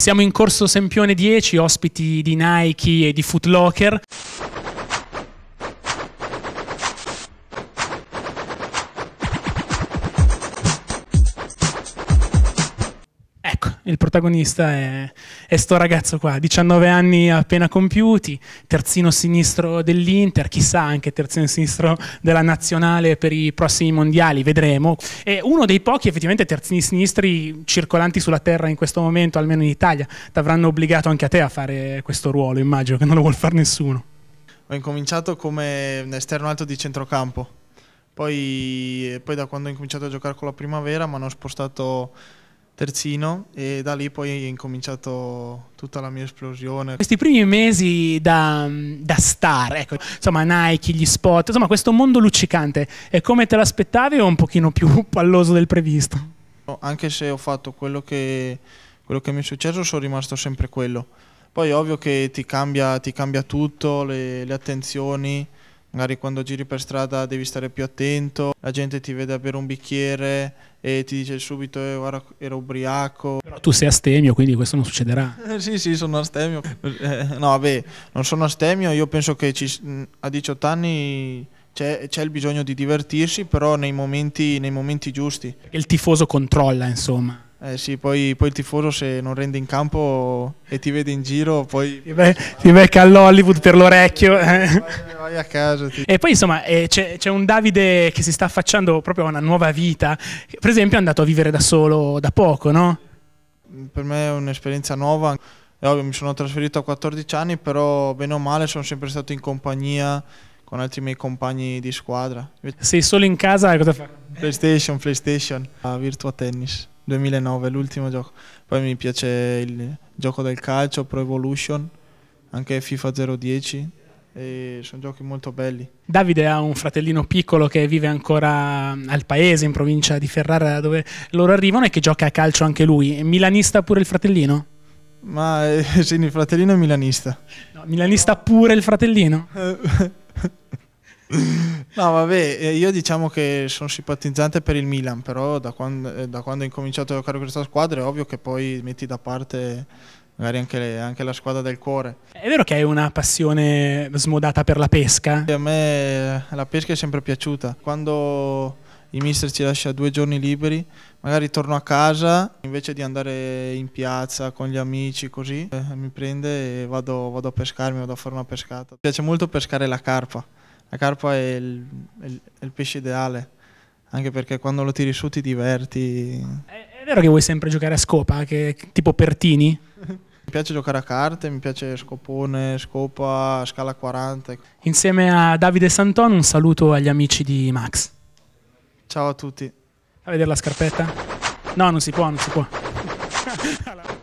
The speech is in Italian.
Siamo in corso Sempione 10, ospiti di Nike e di Footlocker. il protagonista è, è sto ragazzo qua, 19 anni appena compiuti, terzino sinistro dell'Inter, chissà anche terzino sinistro della nazionale per i prossimi mondiali, vedremo. È uno dei pochi effettivamente terzini sinistri circolanti sulla terra in questo momento, almeno in Italia. Ti avranno obbligato anche a te a fare questo ruolo, immagino che non lo vuol fare nessuno. Ho incominciato come esterno alto di centrocampo. Poi, eh, poi, da quando ho incominciato a giocare con la primavera mi hanno spostato terzino e da lì poi è incominciato tutta la mia esplosione. Questi primi mesi da, da star, ecco, insomma Nike, gli spot, insomma questo mondo luccicante, è come te l'aspettavi o un pochino più palloso del previsto? Anche se ho fatto quello che, quello che mi è successo sono rimasto sempre quello. Poi è ovvio che ti cambia, ti cambia tutto, le, le attenzioni, magari quando giri per strada devi stare più attento, la gente ti vede a bere un bicchiere e ti dice subito eh, guarda ero ubriaco. Però tu sei astemio quindi questo non succederà. sì sì sono astemio, eh, no vabbè non sono astemio, io penso che ci, a 18 anni c'è, il bisogno di divertirsi però nei momenti, nei momenti giusti. Il tifoso controlla insomma. Eh sì, poi, poi, il tifoso se non rende in campo e ti vede in giro, poi... Ti, be ti becca all'Hollywood per l'orecchio. Eh. Vai, vai, a casa. Ti... E poi insomma eh, c'è, un Davide che si sta affacciando proprio a una nuova vita. Per esempio è andato a vivere da solo da poco, no? Per me è un'esperienza nuova. Eh, ovvio, mi sono trasferito a 14 anni, però bene o male sono sempre stato in compagnia con altri miei compagni di squadra. Sei solo in casa? Cosa fa? PlayStation, PlayStation, a Virtua Tennis. 2009, l'ultimo gioco. Poi mi piace il gioco del calcio, Pro Evolution, anche FIFA 010, e sono giochi molto belli. Davide ha un fratellino piccolo che vive ancora al paese, in provincia di Ferrara, dove loro arrivano e che gioca a calcio anche lui. Milanista pure il fratellino? Ma eh, sì, il fratellino è milanista. No, milanista pure il fratellino? No, vabbè, eh, io diciamo che sono simpatizzante per il Milan, però da quando, eh, da quando ho incominciato a giocare questa squadra è ovvio che poi metti da parte magari anche, le, anche, la squadra del cuore. È vero che hai una passione smodata per la pesca? A me la pesca è sempre piaciuta. Quando il mister ci lascia due giorni liberi, magari torno a casa, invece di andare in piazza con gli amici così, eh, mi prende e vado, vado a pescarmi, vado a fare una pescata. Mi piace molto pescare la carpa. La carpa è il, è il pesce ideale, anche perché quando lo tiri su ti diverti. È, è vero che vuoi sempre giocare a scopa, che, tipo Pertini? Mi piace giocare a carte, mi piace scopone, scopa, scala 40. Insieme a Davide Santon un saluto agli amici di Max. Ciao a tutti. A vedere la scarpetta? No, non si può, non si può.